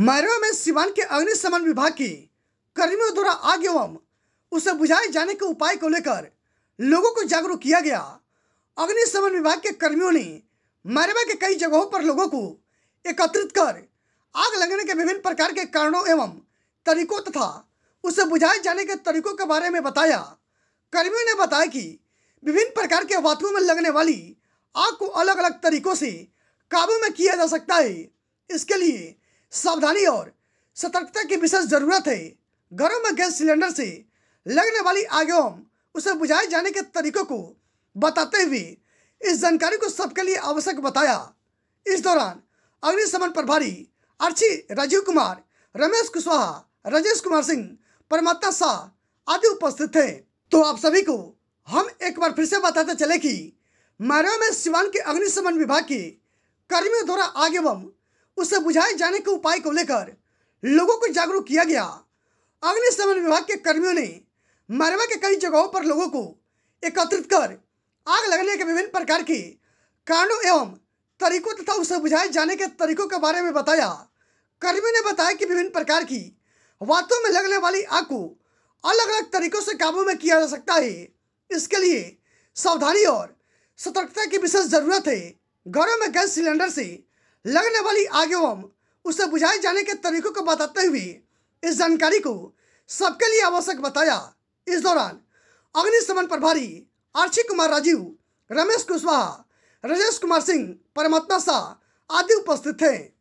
marrow में सिवान के अग्निशमन विभाग की कर्मियों द्वारा आग एवं उसे बुझाए जाने के उपाय को लेकर लोगों को जागरूक किया गया अग्निशमन विभाग के कर्मियों ने मैरवा के कई जगहों पर लोगों को एकत्रित कर आग लगने के विभिन्न प्रकार के कारणों एवं तरीकों तथा उसे बुझाए जाने के तरीकों के बारे में बताया कर्मियों ने बताया कि विभिन्न प्रकार के वातुओं में लगने वाली आग को अलग अलग तरीकों से काबू में किया जा सकता है इसके लिए सावधानी और सतर्कता की विशेष जरूरत है घरों में गैस सिलेंडर से लगने वाली आग एवं उसे बुझाए जाने के तरीकों को बताते हुए इस जानकारी को सबके लिए आवश्यक बताया इस दौरान अग्निशमन प्रभारी अर्ची राजीव कुमार रमेश कुशवाहा राजेश कुमार सिंह परमात्मा शाह आदि उपस्थित थे तो आप सभी को हम एक बार फिर से बताते चले कि मारियो में सिवान के अग्निशमन विभाग के कर्मियों द्वारा आग एवं उसे बुझाए जाने के उपाय को लेकर लोगों को जागरूक किया गया अग्निशमन विभाग के कर्मियों ने मरवा के कई जगहों पर लोगों को एकत्रित कर आग लगने के विभिन्न प्रकार के कारणों एवं तरीकों तथा उसे बुझाए जाने के तरीकों के बारे में बताया कर्मियों ने बताया कि विभिन्न प्रकार की वातों में लगने वाली आग को अलग अलग तरीकों से काबू में किया जा सकता है इसके लिए सावधानी और सतर्कता की विशेष जरूरत है घरों में गैस सिलेंडर से लगने वाली आगे एवं उसे बुझाए जाने के तरीकों को बताते हुए इस जानकारी को सबके लिए आवश्यक बताया इस दौरान अग्निशमन प्रभारी आरक्षी कुमार राजीव रमेश कुशवाहा राजेश कुमार सिंह परमात्मा शाह आदि उपस्थित थे